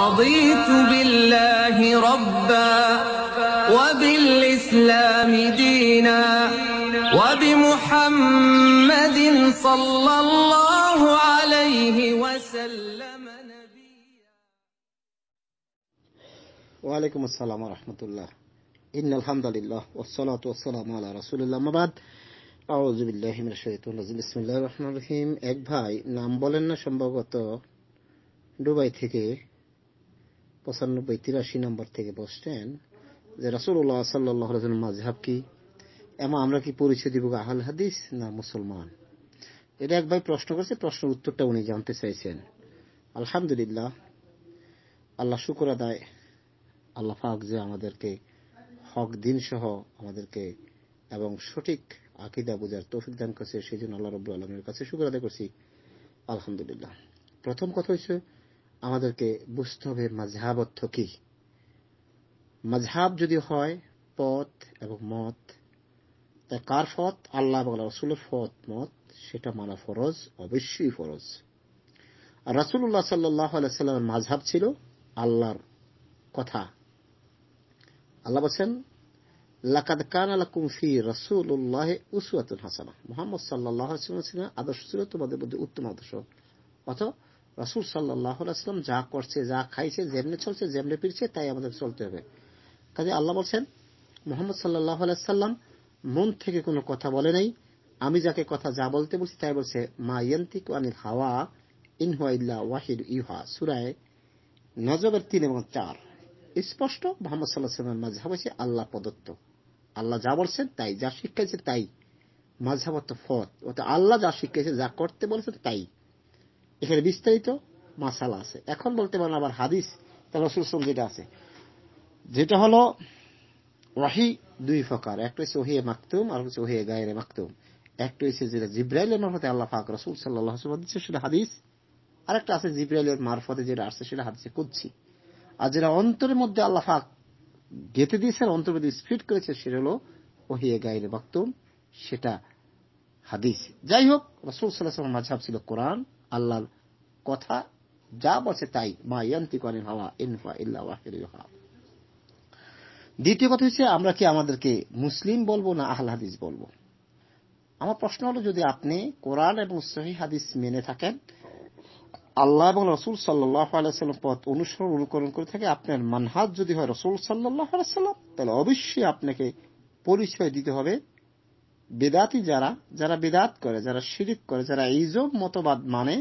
رضيت بالله ربا وبالإسلام دينا وبمحمد صلى الله عليه وسلم نبيا وعليكم السلام ورحمة الله إن الحمد لله والصلاة والسلام على رسول الله مبعد أعوذ بالله من الشيطان الرجيم بسم الله الرحمن الرحيم এক ভাই নাম বলেন না সম্ভবত দুবাই থেকে পঁচানব্বই তিরাশি নম্বর থেকে বসছেন যে রাসুল্লাহ সাল্লাহ মাজহাব কি এমন আমরা কি পরিচয় দিব আহল হাদিস না মুসলমান এটা এক ভাই প্রশ্ন করছে প্রশ্নের উত্তরটা উনি জানতে চাইছেন আলহামদুলিল্লাহ আল্লাহ শুকুর আদায় আল্লাহ ফাক যে আমাদেরকে হক দিন সহ আমাদেরকে এবং সঠিক আকিদা বোঝার তৌফিক দান করছে সেই জন্য আল্লাহ রব আলমের কাছে শুকুর আদায় করছি আলহামদুলিল্লাহ প্রথম কথা হচ্ছে আমাদেরকে বুঝতে হবে মাঝহাব অর্থ কি মাঝহাব যদি হয় পথ এবং মত তা কার ফত আল্লাহ রসুলের ফত মত সেটা মানা ফরজ অবশ্যই ফরজ আর রসুল্লাহ সাল্লাহ সাল্লামের মাঝহাব ছিল আল্লাহর কথা আল্লাহ বলছেন লাকাদ কান আলা কুমফি রসুল্লাহ উসুয়াতুল হাসানা মোহাম্মদ সাল্লাহ ছিলেন আদর্শ ছিল তোমাদের মধ্যে উত্তম আদর্শ অথবা রাসুল সাল্লাহ আসলাম যা করছে যা খাইছে যেমনি চলছে যেমনি ফিরছে তাই আমাদের চলতে হবে কাজে আল্লাহ বলছেন মোহাম্মদ সাল্লাহ আলাইসাল্লাম মন থেকে কোনো কথা বলে নাই আমি যাকে কথা যা বলতে বলছি তাই বলছে মা ইয়ন্তিক আনিল হাওয়া ইনহুয়া ইল্লা ওয়াহিদ ইহা সুরায় নজবের তিন এবং চার স্পষ্ট মোহাম্মদ সাল্লাহ সাল্লামের মাঝহাব হচ্ছে আল্লাহ প্রদত্ত আল্লাহ যা বলছেন তাই যা শিক্ষাইছে তাই মাঝহাব অত ফত অত আল্লাহ যা শিখিয়েছে যা করতে বলেছেন তাই এখানে বিস্তারিত মাসালা আছে এখন বলতে পারেন আবার হাদিস তার রসুল যেটা আছে যেটা হলো ওয়াহি দুই ফকার একটা হচ্ছে ওহিয়ে মাকতুম আর হচ্ছে ওহিয়ে গায়ে মাকতুম একটা হচ্ছে যেটা জিব্রাইলের মারফতে আল্লাহ ফাক রসুল সাল্লাহ দিচ্ছে সেটা হাদিস আর একটা আছে জিব্রাইলের মারফতে যেটা আসছে সেটা হাদিসে করছি আর যেটা অন্তরের মধ্যে আল্লাহ ফাক গেঁথে দিয়েছেন অন্তর মধ্যে স্পিড করেছে সেটা হলো ওহিয়ে গায়ে মাকতুম সেটা হাদিস যাই হোক রসুল সাল্লাহ মাঝাব ছিল কোরআন আল্লাহর কথা যা বসে তাই মা ইয়ান্তি করেন হাওয়া ইনফা ইল্লা ওয়াহিহা দ্বিতীয় কথা হচ্ছে আমরা কি আমাদেরকে মুসলিম বলবো না আহল হাদিস বলবো আমার প্রশ্ন হলো যদি আপনি কোরআন এবং সহি হাদিস মেনে থাকেন আল্লাহ এবং রসুল সাল্লাম পথ অনুসরণ অনুকরণ করে থাকে আপনার মানহাজ যদি হয় রসুল সাল্লাম তাহলে অবশ্যই আপনাকে পরিচয় দিতে হবে বেদাতি যারা যারা বেদাত করে যারা শিরিক করে যারা ইজব মতবাদ মানে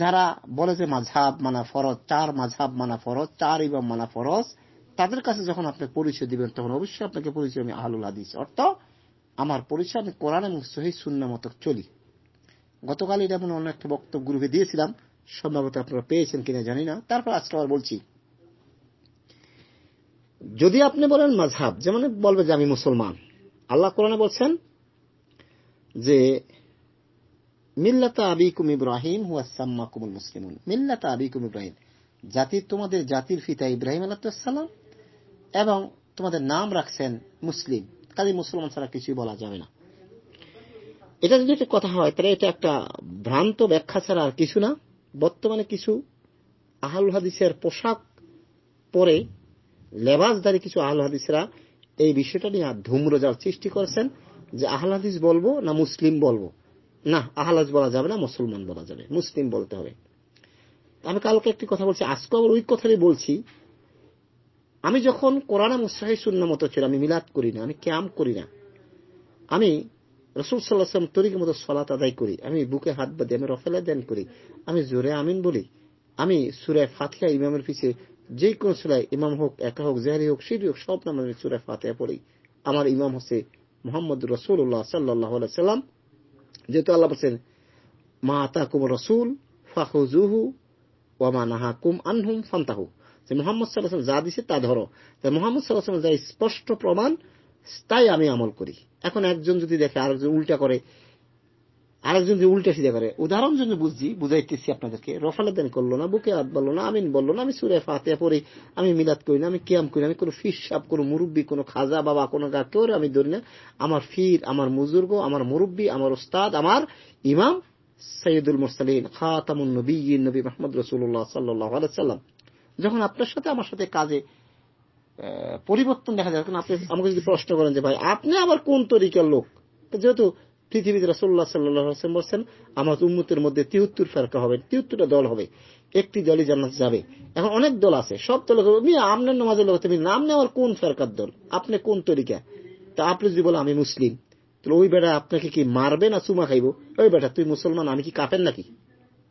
যারা বলে যে মাঝাব মানা ফরজ চার মাঝাব মানা ফরজ চার ইবাম মানা ফরজ তাদের কাছে যখন আপনি পরিচয় দিবেন তখন অবশ্যই আপনাকে পরিচয় আমি আহলুল হাদিস অর্থ আমার পরিচয় আমি কোরআন এবং সহি শূন্য মতো চলি গতকাল এটা আমি অন্য একটা বক্তব্য গ্রুপে দিয়েছিলাম সম্ভবত আপনারা পেয়েছেন কিনা জানি না তারপর আজকে আবার বলছি যদি আপনি বলেন মাঝহাব যেমন বলবে যে আমি মুসলমান আল্লাহ কোরআনে বলছেন যে মিল্লাতা আবিকুম ইব্রাহিম হুয়া সাম্মা কুমুল মুসলিম মিল্লাতা আবিকুম ইব্রাহিম জাতি তোমাদের জাতির ফিতা ইব্রাহিম আলাহাম এবং তোমাদের নাম রাখছেন মুসলিম কাজে মুসলমান ছাড়া কিছুই বলা যাবে না এটা যদি একটা কথা হয় তাহলে এটা একটা ভ্রান্ত ব্যাখ্যা ছাড়া আর কিছু না বর্তমানে কিছু আহল হাদিসের পোশাক পরে লেবাসদারি কিছু আহল হাদিসরা এই বিষয়টা নিয়ে ধূম্রজাল সৃষ্টি করেছেন যে আহলাদিস বলবো না মুসলিম বলবো না আহলাদ বলা যাবে না মুসলমান বলা যাবে মুসলিম বলতে হবে আমি কালকে একটি কথা বলছি আজকে আবার ওই কথাটাই বলছি আমি যখন কোরআন মুসাহি সুন্না মতো ছিল আমি মিলাদ করি না আমি ক্যাম করি না আমি রসুল সাল্লাহাম তরিক মতো সলাত আদায় করি আমি বুকে হাত বাঁধি আমি রফেলা দেন করি আমি জোরে আমিন বলি আমি সুরে ফাতিয়া ইমামের পিছিয়ে যে কোন সুরায় ইমাম হোক একা হোক জাহারি হোক সিরি হোক সব নাম আমি সুরায় ফাতে পড়ি আমার ইমাম হোসে মোহাম্মদ রসুল্লাহ সাল্লাহ সাল্লাম যেহেতু আল্লাহ বলছেন মা কুম রসুল ফাহুজুহু ওয়ামা কুম আনহুম ফান্তাহু যে মোহাম্মদ সাল্লাহ যা দিছে তা ধরো তাই মোহাম্মদ সাল্লাহ যা স্পষ্ট প্রমাণ তাই আমি আমল করি এখন একজন যদি দেখে আরেকজন উল্টা করে আরেকজন যে উল্টে ফিরে করে উদাহরণ জন্য বুঝছি বুঝাইতেছি আপনাদেরকে দেন করলো না বুকে হাত বললো না আমিন বললো না আমি সুরে ফাতে পড়ি আমি মিলাদ করি না আমি ক্যাম করি না আমি কোনো ফির সাপ কোনো মুরব্বী কোনো খাজা বাবা কোনো গা কেউ আমি ধরি না আমার ফির আমার মুজুর্গ আমার মুরব্বী আমার ওস্তাদ আমার ইমাম সৈয়দুল মুরসালিন খাতামুন নবী নবী মাহমুদ রসুল্লাহ সাল্লাহ সাল্লাম যখন আপনার সাথে আমার সাথে কাজে পরিবর্তন দেখা যায় আপনি আমাকে যদি প্রশ্ন করেন যে ভাই আপনি আবার কোন তরিকার লোক যেহেতু পৃথিবীতে রসল্লাহ সাল্লাম বলছেন আমার উম্মতের মধ্যে তিহত্তর ফেরকা হবে তিহত্তরটা দল হবে একটি দলই জান্নাত যাবে এখন অনেক দল আছে সব দল আপনার নামাজের লোক তুমি নাম নেওয়ার কোন ফেরকার দল আপনি কোন তরিকা তা আপনি যদি বলো আমি মুসলিম তাহলে ওই বেটা আপনাকে কি মারবে না চুমা খাইব ওই বেটা তুই মুসলমান আমি কি কাপের নাকি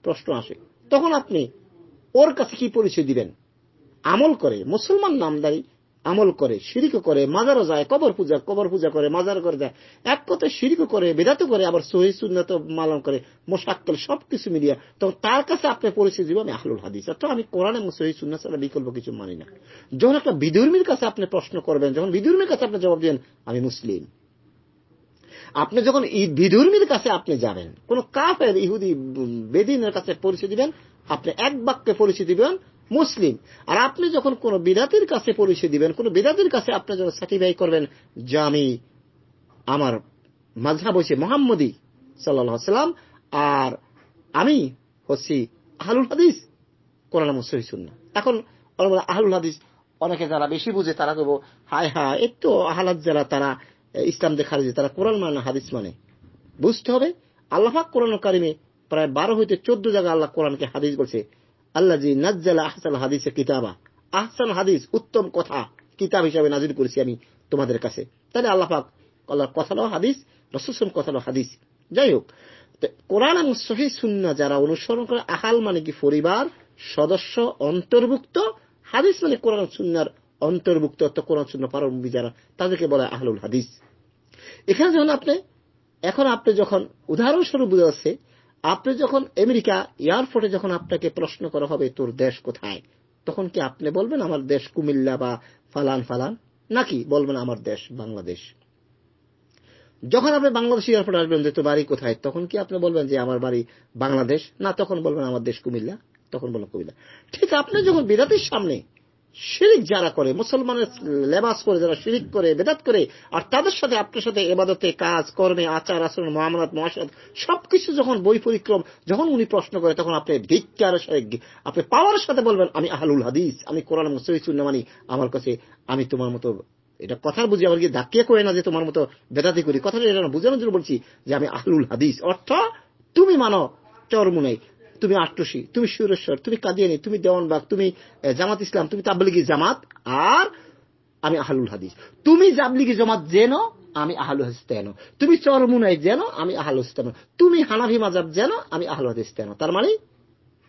প্রশ্ন আসে তখন আপনি ওর কাছে কি পরিচয় দিবেন আমল করে মুসলমান নামদারি আমল করে সিরিক করে মাজারও যায় কবর পূজা কবর পূজা করে মাজার করে যায় এক কথা সিরিক করে বেদাতো করে আবার সহি সুন্নত মালন করে মোশাক্কেল সবকিছু মিলিয়ে তো তার কাছে আপনি পরিচয় দিবেন আমি আহলুল হাদিস তো আমি কোরআন এবং সহি সুন্না ছাড়া বিকল্প কিছু মানি না যখন একটা বিদুর্মীর কাছে আপনি প্রশ্ন করবেন যখন বিদুর্মীর কাছে আপনি জবাব দেন আমি মুসলিম আপনি যখন বিধুর্মীর কাছে আপনি যাবেন কোন কাফের ইহুদি বেদিনের কাছে পরিচয় দিবেন আপনি এক বাক্যে পরিচয় দিবেন মুসলিম আর আপনি যখন কোনো বিদাতের কাছে পরিচয় দিবেন কোনো বিদাতের কাছে আপনি যখন সার্টিফাই করবেন যে আমি আমার মাঝহাব বসে মোহাম্মদি সাল্লাম আর আমি হচ্ছি আহলুল হাদিস কোরআন মুসহি সুন্না এখন আহলুল হাদিস অনেকে যারা বেশি বুঝে তারা করবো হায় হায় একটু আহলাদ যারা তারা ইসলাম দেখার যে তারা কোরআন মানে হাদিস মানে বুঝতে হবে আল্লাহাক কোরআন কারিমে প্রায় বারো হইতে চোদ্দ জায়গায় আল্লাহ কোরআনকে হাদিস বলছে আল্লাহ নাজ্জালা আহসান কিতাবা আহসান হাদিস উত্তম কথা কিতাব হিসাবে নাজির করেছি আমি তোমাদের কাছে তাহলে আল্লাহ হাদিস হাদিস যাই হোক কোরআন এবং সহি সুন্না যারা অনুসরণ করে আহাল মানে কি পরিবার সদস্য অন্তর্ভুক্ত হাদিস মানে কোরআন সুন্নার অন্তর্ভুক্ত অর্থাৎ কোরআন সুন্ন পারম্বী যারা তাদেরকে বলা আহলুল হাদিস এখানে যখন আপনি এখন আপনি যখন উদাহরণস্বরূপ বোঝা যাচ্ছে আপনি যখন আমেরিকা এয়ারপোর্টে যখন আপনাকে প্রশ্ন করা হবে তোর দেশ কোথায় তখন কি আপনি বলবেন আমার দেশ কুমিল্লা বা ফালান ফালান নাকি বলবেন আমার দেশ বাংলাদেশ যখন আপনি বাংলাদেশ এয়ারপোর্টে আসবেন যে তোর বাড়ি কোথায় তখন কি আপনি বলবেন যে আমার বাড়ি বাংলাদেশ না তখন বলবেন আমার দেশ কুমিল্লা তখন বলবেন কুমিল্লা ঠিক আপনি যখন বিরাটের সামনে শিরিক যারা করে মুসলমানের লেবাস করে যারা শিরিক করে বেদাত করে আর তাদের সাথে আপনার সাথে এবাদতে কাজ কর্মে আচার আচরণ মহামারাত মহাসাদ সবকিছু যখন বই পরিক্রম যখন উনি প্রশ্ন করে তখন আপনি ধিক্কারের সাথে আপনি পাওয়ার সাথে বলবেন আমি আহলুল হাদিস আমি কোরআন মুসলিচুল্লা মানি আমার কাছে আমি তোমার মতো এটা কথা বুঝি আমার কি ধাক্কিয়ে করে না যে তোমার মতো বেদাতি করি কথাটা এটা বুঝানোর জন্য বলছি যে আমি আহলুল হাদিস অর্থ তুমি মানো চরমু নেই তুমি আটরসি তুমি সুরেশ্বর তুমি কাদিয়ানি তুমি দেওয়ানবাগ তুমি জামাত ইসলাম তুমি তাবলিগি জামাত আর আমি আহলুল হাদিস তুমি জাবলিগি জামাত যেন আমি আহলু হাদিস তেন তুমি চরমুনাই যেন আমি আহলু হাসতেন তুমি হানাভি মাজাব যেন আমি আহলু হাদিস তেন তার মানে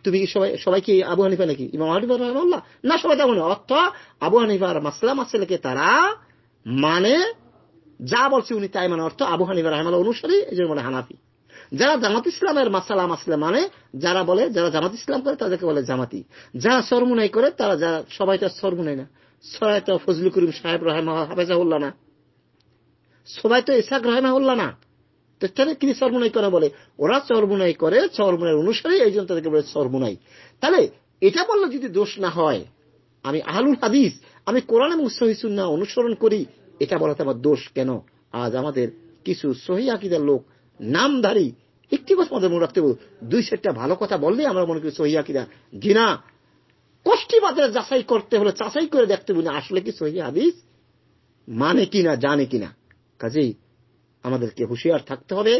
তুমি কি সবাই সবাই কি আবু হানিফা নাকি ইমাম হানিফা রহমাল্লাহ না সবাই তেমন অর্থ আবু হানিফার মাসলা মাসলাকে তারা মানে যা বলছে উনি তাই মানে অর্থ আবু হানিফা রহমাল্লাহ অনুসারে এই জন্য মানে হানাফি যারা জামাত ইসলামের মাসালাম আসলে মানে যারা বলে যারা জামাত ইসলাম করে তাদেরকে বলে জামাতি যারা সরমুনাই করে তারা যারা সবাই তো সরমুনাই না সবাই তো ফজলু করিম সাহেব রহেমা উল্লা না সবাই তো ইসাক উল্লা না তো তিনি সরমুনাই করে বলে ওরা চরমুনাই করে চরমুনাই অনুসারে এই জন্য তাদেরকে বলে সরমুনাই তাহলে এটা বললে যদি দোষ না হয় আমি আহলুল হাদিস আমি কোরআন এবং সহি অনুসরণ করি এটা বলাতে আমার দোষ কেন আজ আমাদের কিছু সহি আকিদার লোক নামধারী একটি কথা আমাদের মনে রাখতে হবে দুই সেটটা ভালো কথা বললে আমরা মনে করি সহিয়া কিনা ঘৃণা কষ্টি বাজারে যাচাই করতে হলে চাচাই করে দেখতে হবে আসলে কি সহি হাদিস মানে কিনা জানে কিনা কাজেই আমাদেরকে হুঁশিয়ার থাকতে হবে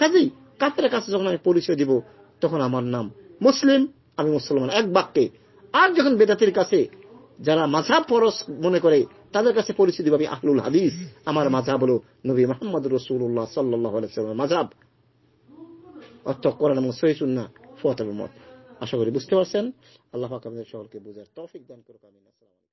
কাজেই কাতের কাছে যখন আমি পরিচয় দিব তখন আমার নাম মুসলিম আমি মুসলমান এক বাক্যে আর যখন বেদাতির কাছে যারা মাঝা পরশ মনে করে তাদের কাছে পরিচিতি পাবি আহলুল হাদিস আমার মাঝাব হল নবী মোহাম্মদ রসুল্লাহ সাল্লাহ আলাইসাল্লামের মাঝাব অর্থ করেন এবং সহিসুন্না ফোয়াতের মত আশা করি বুঝতে পারছেন আল্লাহ পাক আমাদের সকলকে বোঝার দান করুক আমিন